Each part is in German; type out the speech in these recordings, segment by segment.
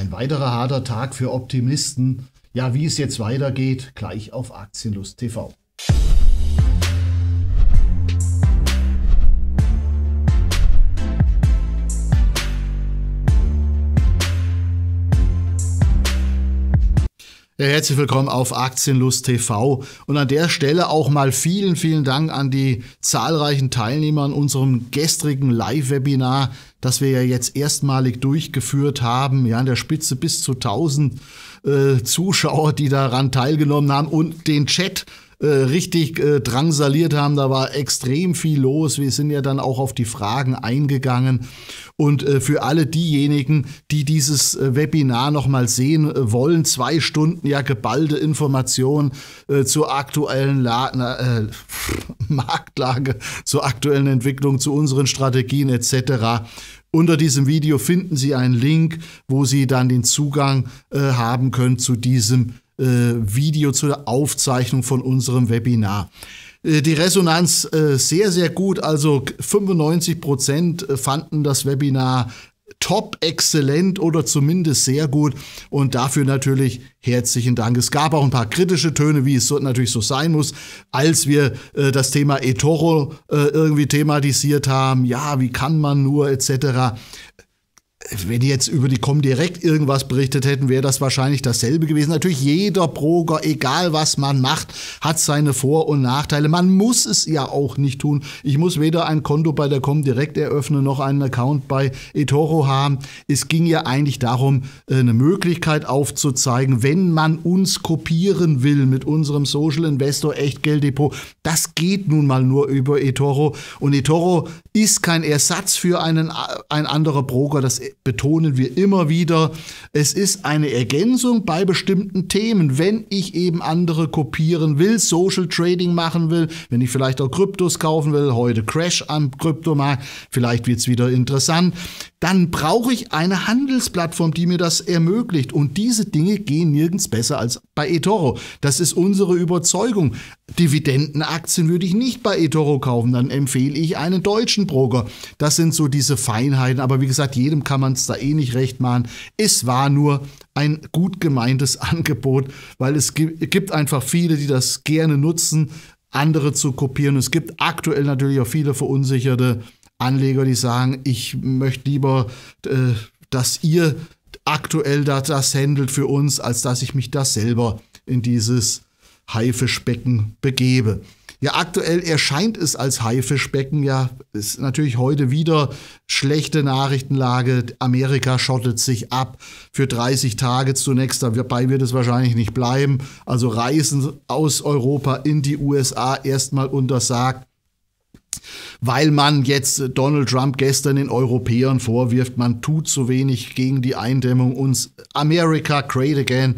Ein weiterer harter Tag für Optimisten. Ja, wie es jetzt weitergeht, gleich auf Aktienlust TV. Ja, herzlich willkommen auf Aktienlust TV. Und an der Stelle auch mal vielen, vielen Dank an die zahlreichen Teilnehmer an unserem gestrigen Live-Webinar das wir ja jetzt erstmalig durchgeführt haben, ja, an der Spitze bis zu 1000 äh, Zuschauer, die daran teilgenommen haben und den Chat äh, richtig äh, drangsaliert haben. Da war extrem viel los. Wir sind ja dann auch auf die Fragen eingegangen. Und äh, für alle diejenigen, die dieses äh, Webinar nochmal sehen äh, wollen, zwei Stunden ja geballte Informationen zur aktuellen La na, Marktlage, zur aktuellen Entwicklung, zu unseren Strategien etc. Unter diesem Video finden Sie einen Link, wo Sie dann den Zugang äh, haben können zu diesem äh, Video zur Aufzeichnung von unserem Webinar. Äh, die Resonanz äh, sehr, sehr gut. Also 95 Prozent äh, fanden das Webinar top, exzellent oder zumindest sehr gut. Und dafür natürlich herzlichen Dank. Es gab auch ein paar kritische Töne, wie es natürlich so sein muss, als wir das Thema eToro irgendwie thematisiert haben. Ja, wie kann man nur etc wenn die jetzt über die Comdirect irgendwas berichtet hätten, wäre das wahrscheinlich dasselbe gewesen. Natürlich, jeder Broker, egal was man macht, hat seine Vor- und Nachteile. Man muss es ja auch nicht tun. Ich muss weder ein Konto bei der Comdirect eröffnen, noch einen Account bei eToro haben. Es ging ja eigentlich darum, eine Möglichkeit aufzuzeigen, wenn man uns kopieren will mit unserem Social Investor Echtgelddepot. Das geht nun mal nur über eToro. Und eToro ist kein Ersatz für einen, äh, ein anderer Broker. Das betonen wir immer wieder, es ist eine Ergänzung bei bestimmten Themen, wenn ich eben andere kopieren will, Social Trading machen will, wenn ich vielleicht auch Kryptos kaufen will, heute Crash am Kryptomarkt, vielleicht wird es wieder interessant, dann brauche ich eine Handelsplattform, die mir das ermöglicht. Und diese Dinge gehen nirgends besser als bei eToro. Das ist unsere Überzeugung. Dividendenaktien würde ich nicht bei eToro kaufen, dann empfehle ich einen deutschen Broker. Das sind so diese Feinheiten, aber wie gesagt, jedem kann man man es da eh nicht recht machen. Es war nur ein gut gemeintes Angebot, weil es gibt einfach viele, die das gerne nutzen, andere zu kopieren. Es gibt aktuell natürlich auch viele verunsicherte Anleger, die sagen, ich möchte lieber, äh, dass ihr aktuell das, das handelt für uns, als dass ich mich das selber in dieses Haifischbecken begebe. Ja, aktuell erscheint es als Haifischbecken. Ja, ist natürlich heute wieder schlechte Nachrichtenlage. Amerika schottet sich ab für 30 Tage zunächst. Dabei wird es wahrscheinlich nicht bleiben. Also Reisen aus Europa in die USA erstmal untersagt weil man jetzt Donald Trump gestern den Europäern vorwirft, man tut zu wenig gegen die Eindämmung uns. America, great again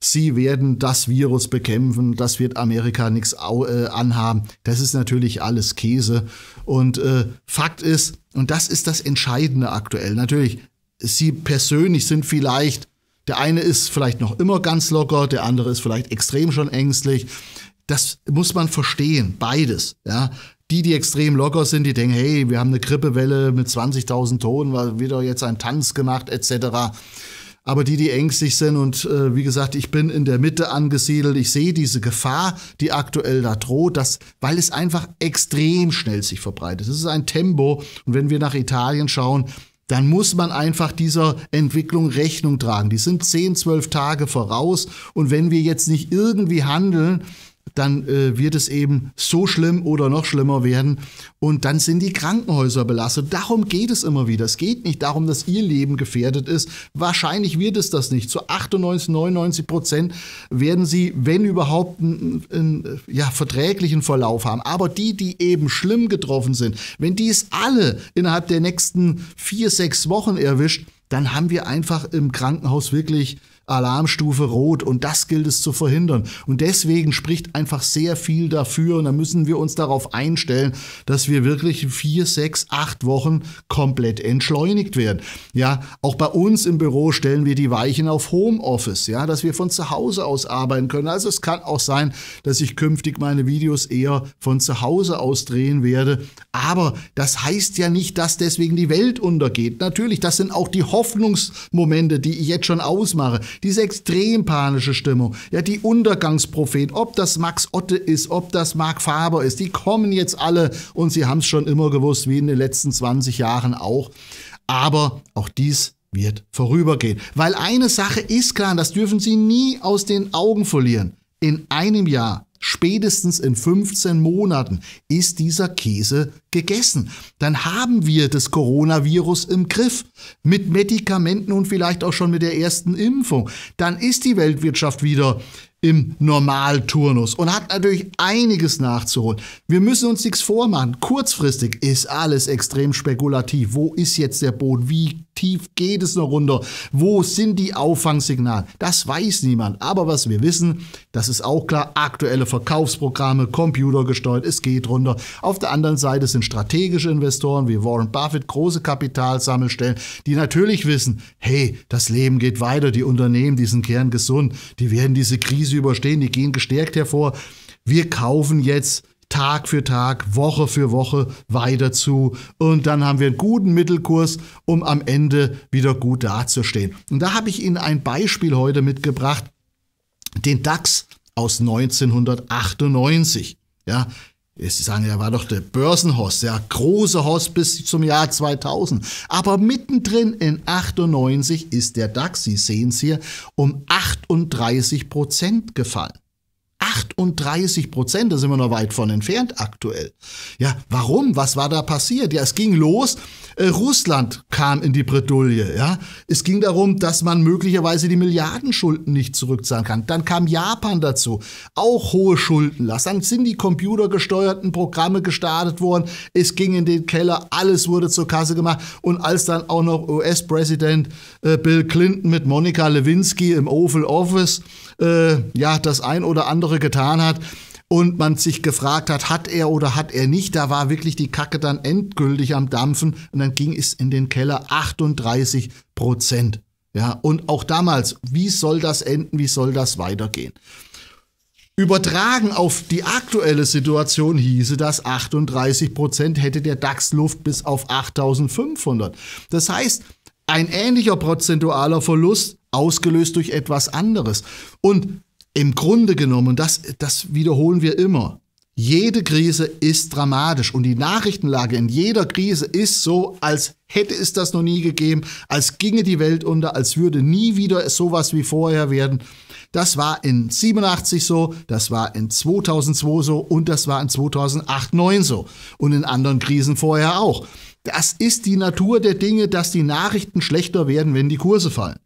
sie werden das Virus bekämpfen, das wird Amerika nichts äh, anhaben. Das ist natürlich alles Käse. Und äh, Fakt ist, und das ist das Entscheidende aktuell, natürlich, sie persönlich sind vielleicht, der eine ist vielleicht noch immer ganz locker, der andere ist vielleicht extrem schon ängstlich. Das muss man verstehen, beides. Ja, die, die extrem locker sind, die denken, hey, wir haben eine Grippewelle mit 20.000 Toten, weil wieder jetzt ein Tanz gemacht, etc aber die, die ängstlich sind und äh, wie gesagt, ich bin in der Mitte angesiedelt, ich sehe diese Gefahr, die aktuell da droht, dass, weil es einfach extrem schnell sich verbreitet. Es ist ein Tempo und wenn wir nach Italien schauen, dann muss man einfach dieser Entwicklung Rechnung tragen. Die sind 10, 12 Tage voraus und wenn wir jetzt nicht irgendwie handeln, dann äh, wird es eben so schlimm oder noch schlimmer werden. Und dann sind die Krankenhäuser belastet. Darum geht es immer wieder. Es geht nicht darum, dass ihr Leben gefährdet ist. Wahrscheinlich wird es das nicht. Zu 98, 99 Prozent werden sie, wenn überhaupt, einen, einen ja, verträglichen Verlauf haben. Aber die, die eben schlimm getroffen sind, wenn die es alle innerhalb der nächsten vier, sechs Wochen erwischt, dann haben wir einfach im Krankenhaus wirklich Alarmstufe rot und das gilt es zu verhindern. Und deswegen spricht einfach sehr viel dafür und da müssen wir uns darauf einstellen, dass wir wirklich vier, sechs, acht Wochen komplett entschleunigt werden. Ja, auch bei uns im Büro stellen wir die Weichen auf Homeoffice, ja, dass wir von zu Hause aus arbeiten können. Also es kann auch sein, dass ich künftig meine Videos eher von zu Hause aus drehen werde. Aber das heißt ja nicht, dass deswegen die Welt untergeht. Natürlich, das sind auch die Hoffnungsmomente, die ich jetzt schon ausmache diese extrem panische Stimmung, ja, die Untergangspropheten, ob das Max Otte ist, ob das Marc Faber ist, die kommen jetzt alle und sie haben es schon immer gewusst, wie in den letzten 20 Jahren auch. Aber auch dies wird vorübergehen. Weil eine Sache ist klar, das dürfen Sie nie aus den Augen verlieren. In einem Jahr, spätestens in 15 Monaten, ist dieser Käse gegessen. Dann haben wir das Coronavirus im Griff. Mit Medikamenten und vielleicht auch schon mit der ersten Impfung. Dann ist die Weltwirtschaft wieder im Normalturnus und hat natürlich einiges nachzuholen. Wir müssen uns nichts vormachen. Kurzfristig ist alles extrem spekulativ. Wo ist jetzt der Boden? Wie tief geht es noch runter? Wo sind die Auffangsignale? Das weiß niemand. Aber was wir wissen, das ist auch klar, aktuelle Verkaufsprogramme, computergesteuert, es geht runter. Auf der anderen Seite sind strategische Investoren wie Warren Buffett große Kapitalsammelstellen, die natürlich wissen, hey, das Leben geht weiter, die Unternehmen, die sind kerngesund, die werden diese Krise überstehen, die gehen gestärkt hervor. Wir kaufen jetzt Tag für Tag, Woche für Woche weiter zu. Und dann haben wir einen guten Mittelkurs, um am Ende wieder gut dazustehen. Und da habe ich Ihnen ein Beispiel heute mitgebracht, den DAX aus 1998. Ja, Sie sagen, er war doch der Börsenhorst, der große Horst bis zum Jahr 2000. Aber mittendrin in 98 ist der DAX, Sie sehen es hier, um 38 Prozent gefallen. 38 Prozent, da sind wir noch weit von entfernt aktuell. Ja, warum? Was war da passiert? Ja, es ging los, äh, Russland kam in die Bredouille, ja. Es ging darum, dass man möglicherweise die Milliardenschulden nicht zurückzahlen kann. Dann kam Japan dazu, auch hohe Schuldenlast. Dann sind die computergesteuerten Programme gestartet worden. Es ging in den Keller, alles wurde zur Kasse gemacht. Und als dann auch noch US-Präsident äh, Bill Clinton mit Monika Lewinsky im Oval Office äh, ja, das ein oder andere getan hat und man sich gefragt hat, hat er oder hat er nicht, da war wirklich die Kacke dann endgültig am Dampfen und dann ging es in den Keller 38 Prozent. Ja, und auch damals, wie soll das enden, wie soll das weitergehen? Übertragen auf die aktuelle Situation hieße das, 38 Prozent hätte der DAX Luft bis auf 8500. Das heißt, ein ähnlicher prozentualer Verlust ausgelöst durch etwas anderes. Und im Grunde genommen, das, das wiederholen wir immer, jede Krise ist dramatisch und die Nachrichtenlage in jeder Krise ist so, als hätte es das noch nie gegeben, als ginge die Welt unter, als würde nie wieder sowas wie vorher werden. Das war in 87 so, das war in 2002 so und das war in 2008, 9 so und in anderen Krisen vorher auch. Das ist die Natur der Dinge, dass die Nachrichten schlechter werden, wenn die Kurse fallen.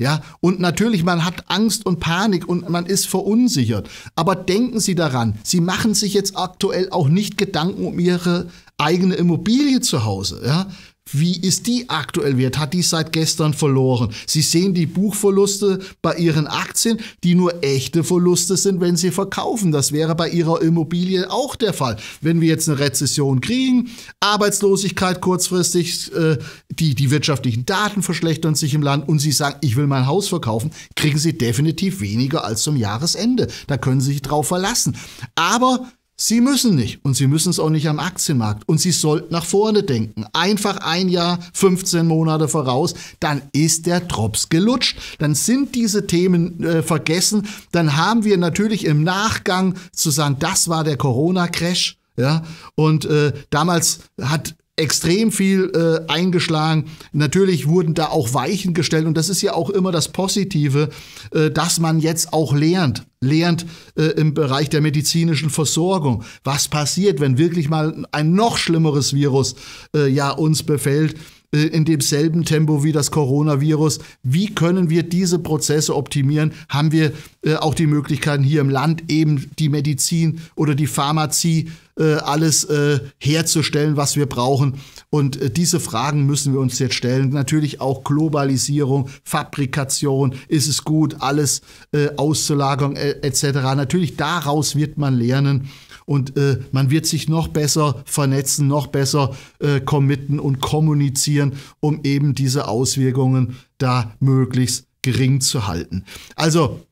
Ja, und natürlich, man hat Angst und Panik und man ist verunsichert. Aber denken Sie daran, Sie machen sich jetzt aktuell auch nicht Gedanken um Ihre eigene Immobilie zu Hause. Ja? Wie ist die aktuell wert? Hat die seit gestern verloren? Sie sehen die Buchverluste bei Ihren Aktien, die nur echte Verluste sind, wenn Sie verkaufen. Das wäre bei Ihrer Immobilie auch der Fall. Wenn wir jetzt eine Rezession kriegen, Arbeitslosigkeit kurzfristig, äh, die, die wirtschaftlichen Daten verschlechtern sich im Land und Sie sagen, ich will mein Haus verkaufen, kriegen Sie definitiv weniger als zum Jahresende. Da können Sie sich drauf verlassen. Aber Sie müssen nicht und Sie müssen es auch nicht am Aktienmarkt und Sie sollten nach vorne denken. Einfach ein Jahr, 15 Monate voraus, dann ist der Drops gelutscht, dann sind diese Themen äh, vergessen, dann haben wir natürlich im Nachgang zu sagen, das war der Corona-Crash. Ja, und äh, damals hat extrem viel äh, eingeschlagen. Natürlich wurden da auch Weichen gestellt und das ist ja auch immer das Positive, äh, dass man jetzt auch lernt, lernt äh, im Bereich der medizinischen Versorgung, was passiert, wenn wirklich mal ein noch schlimmeres Virus äh, ja uns befällt äh, in demselben Tempo wie das Coronavirus. Wie können wir diese Prozesse optimieren? Haben wir äh, auch die Möglichkeiten hier im Land eben die Medizin oder die Pharmazie äh, alles äh, herzustellen, was wir brauchen? Und äh, diese Fragen müssen wir uns jetzt stellen. Natürlich auch Globalisierung, Fabrikation, ist es gut, alles äh, auszulagern Auszulagerung etc. Natürlich daraus wird man lernen. Und äh, man wird sich noch besser vernetzen, noch besser äh, committen und kommunizieren, um eben diese Auswirkungen da möglichst gering zu halten. Also,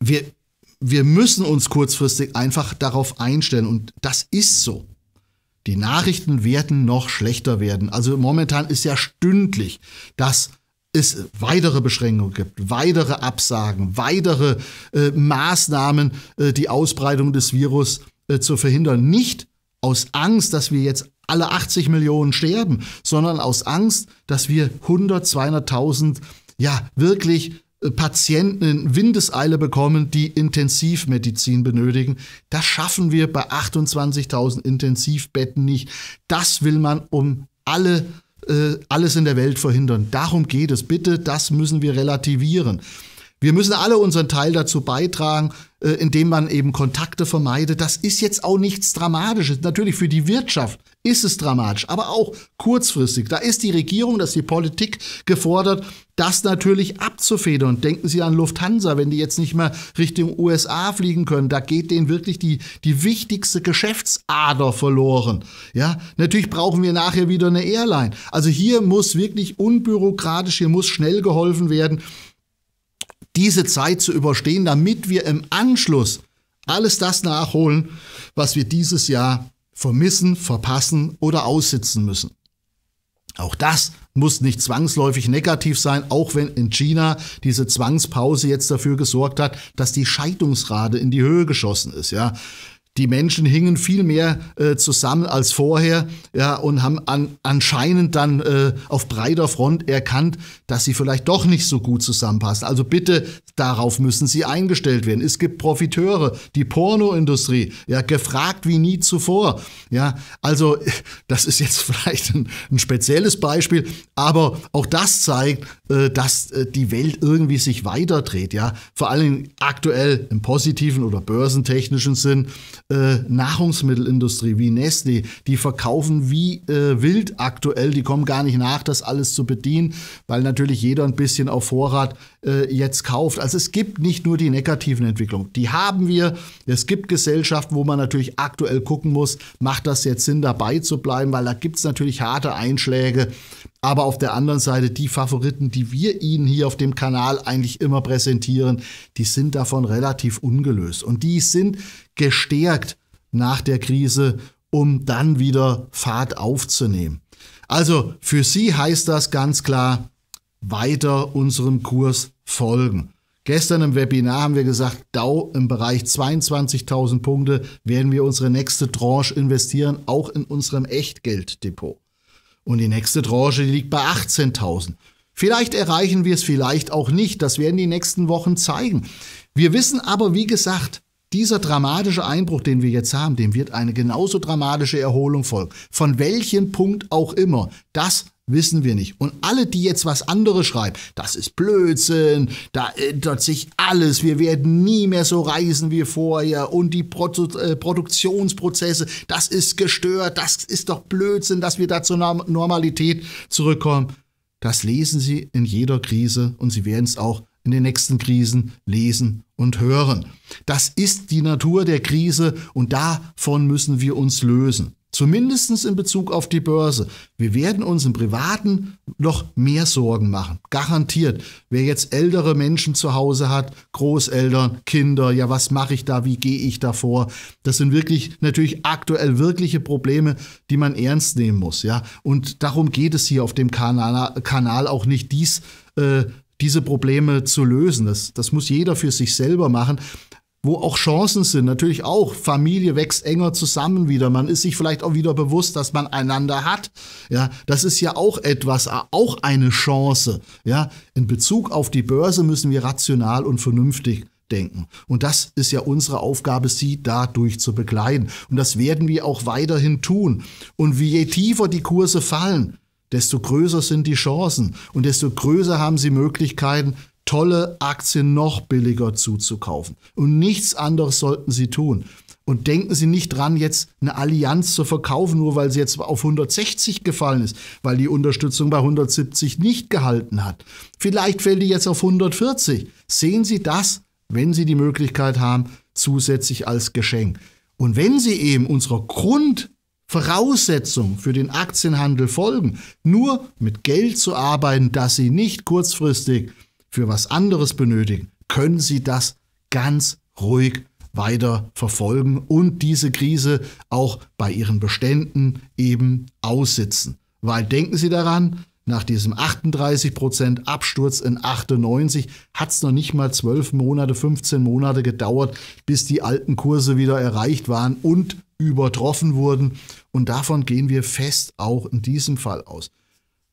wir, wir müssen uns kurzfristig einfach darauf einstellen. Und das ist so. Die Nachrichten werden noch schlechter werden. Also momentan ist ja stündlich, dass es weitere Beschränkungen gibt, weitere Absagen, weitere äh, Maßnahmen, äh, die Ausbreitung des Virus äh, zu verhindern. Nicht aus Angst, dass wir jetzt alle 80 Millionen sterben, sondern aus Angst, dass wir 100, 200.000, ja, wirklich äh, Patienten in Windeseile bekommen, die Intensivmedizin benötigen. Das schaffen wir bei 28.000 Intensivbetten nicht. Das will man um alle äh, alles in der Welt verhindern. Darum geht es. Bitte, das müssen wir relativieren. Wir müssen alle unseren Teil dazu beitragen, äh, indem man eben Kontakte vermeidet. Das ist jetzt auch nichts Dramatisches. Natürlich für die Wirtschaft ist es dramatisch, aber auch kurzfristig. Da ist die Regierung, das ist die Politik gefordert, das natürlich abzufedern. denken Sie an Lufthansa, wenn die jetzt nicht mehr Richtung USA fliegen können, da geht denen wirklich die, die wichtigste Geschäftsader verloren. Ja, natürlich brauchen wir nachher wieder eine Airline. Also hier muss wirklich unbürokratisch, hier muss schnell geholfen werden diese Zeit zu überstehen, damit wir im Anschluss alles das nachholen, was wir dieses Jahr vermissen, verpassen oder aussitzen müssen. Auch das muss nicht zwangsläufig negativ sein, auch wenn in China diese Zwangspause jetzt dafür gesorgt hat, dass die Scheidungsrate in die Höhe geschossen ist. Ja, die Menschen hingen viel mehr äh, zusammen als vorher ja, und haben an, anscheinend dann äh, auf breiter Front erkannt, dass sie vielleicht doch nicht so gut zusammenpassen. Also bitte, darauf müssen sie eingestellt werden. Es gibt Profiteure, die Pornoindustrie, ja, gefragt wie nie zuvor. Ja, also das ist jetzt vielleicht ein, ein spezielles Beispiel, aber auch das zeigt, äh, dass äh, die Welt irgendwie sich weiterdreht. Ja, vor allem aktuell im positiven oder börsentechnischen Sinn äh, Nahrungsmittelindustrie wie Nestle, die verkaufen wie äh, wild aktuell, die kommen gar nicht nach, das alles zu bedienen, weil natürlich jeder ein bisschen auf Vorrat äh, jetzt kauft. Also es gibt nicht nur die negativen Entwicklungen, die haben wir. Es gibt Gesellschaften, wo man natürlich aktuell gucken muss, macht das jetzt Sinn, dabei zu bleiben, weil da gibt es natürlich harte Einschläge aber auf der anderen Seite, die Favoriten, die wir Ihnen hier auf dem Kanal eigentlich immer präsentieren, die sind davon relativ ungelöst. Und die sind gestärkt nach der Krise, um dann wieder Fahrt aufzunehmen. Also für Sie heißt das ganz klar, weiter unserem Kurs folgen. Gestern im Webinar haben wir gesagt, DAO im Bereich 22.000 Punkte werden wir unsere nächste Tranche investieren, auch in unserem Echtgelddepot. Und die nächste Tranche liegt bei 18.000. Vielleicht erreichen wir es, vielleicht auch nicht. Das werden die nächsten Wochen zeigen. Wir wissen aber, wie gesagt, dieser dramatische Einbruch, den wir jetzt haben, dem wird eine genauso dramatische Erholung folgen. Von welchem Punkt auch immer. Das Wissen wir nicht. Und alle, die jetzt was anderes schreiben, das ist Blödsinn, da ändert sich alles, wir werden nie mehr so reisen wie vorher und die Produ äh, Produktionsprozesse, das ist gestört, das ist doch Blödsinn, dass wir da zur Normalität zurückkommen. Das lesen sie in jeder Krise und sie werden es auch in den nächsten Krisen lesen und hören. Das ist die Natur der Krise und davon müssen wir uns lösen. Zumindest in Bezug auf die Börse. Wir werden uns im Privaten noch mehr Sorgen machen. Garantiert. Wer jetzt ältere Menschen zu Hause hat, Großeltern, Kinder, ja, was mache ich da? Wie gehe ich da vor? Das sind wirklich natürlich aktuell wirkliche Probleme, die man ernst nehmen muss. Ja? Und darum geht es hier auf dem Kanal, Kanal auch nicht dies. Äh, diese Probleme zu lösen. Das, das muss jeder für sich selber machen wo auch Chancen sind. Natürlich auch, Familie wächst enger zusammen wieder. Man ist sich vielleicht auch wieder bewusst, dass man einander hat. Ja, das ist ja auch etwas, auch eine Chance. Ja, in Bezug auf die Börse müssen wir rational und vernünftig denken. Und das ist ja unsere Aufgabe, sie dadurch zu begleiten. Und das werden wir auch weiterhin tun. Und je tiefer die Kurse fallen, desto größer sind die Chancen und desto größer haben sie Möglichkeiten, tolle Aktien noch billiger zuzukaufen. Und nichts anderes sollten Sie tun. Und denken Sie nicht dran, jetzt eine Allianz zu verkaufen, nur weil sie jetzt auf 160 gefallen ist, weil die Unterstützung bei 170 nicht gehalten hat. Vielleicht fällt die jetzt auf 140. Sehen Sie das, wenn Sie die Möglichkeit haben, zusätzlich als Geschenk. Und wenn Sie eben unserer Grundvoraussetzung für den Aktienhandel folgen, nur mit Geld zu arbeiten, dass Sie nicht kurzfristig für was anderes benötigen, können Sie das ganz ruhig weiter verfolgen und diese Krise auch bei Ihren Beständen eben aussitzen. Weil denken Sie daran, nach diesem 38% Absturz in 98 hat es noch nicht mal 12 Monate, 15 Monate gedauert, bis die alten Kurse wieder erreicht waren und übertroffen wurden. Und davon gehen wir fest auch in diesem Fall aus.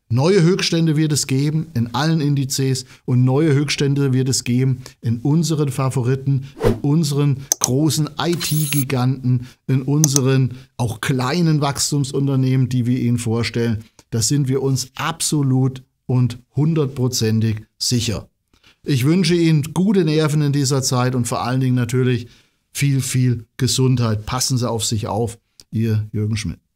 Neue Höchststände wird es geben in allen Indizes und neue Höchststände wird es geben in unseren Favoriten, in unseren großen IT-Giganten, in unseren auch kleinen Wachstumsunternehmen, die wir Ihnen vorstellen. Da sind wir uns absolut und hundertprozentig sicher. Ich wünsche Ihnen gute Nerven in dieser Zeit und vor allen Dingen natürlich viel, viel Gesundheit. Passen Sie auf sich auf. Ihr Jürgen Schmidt.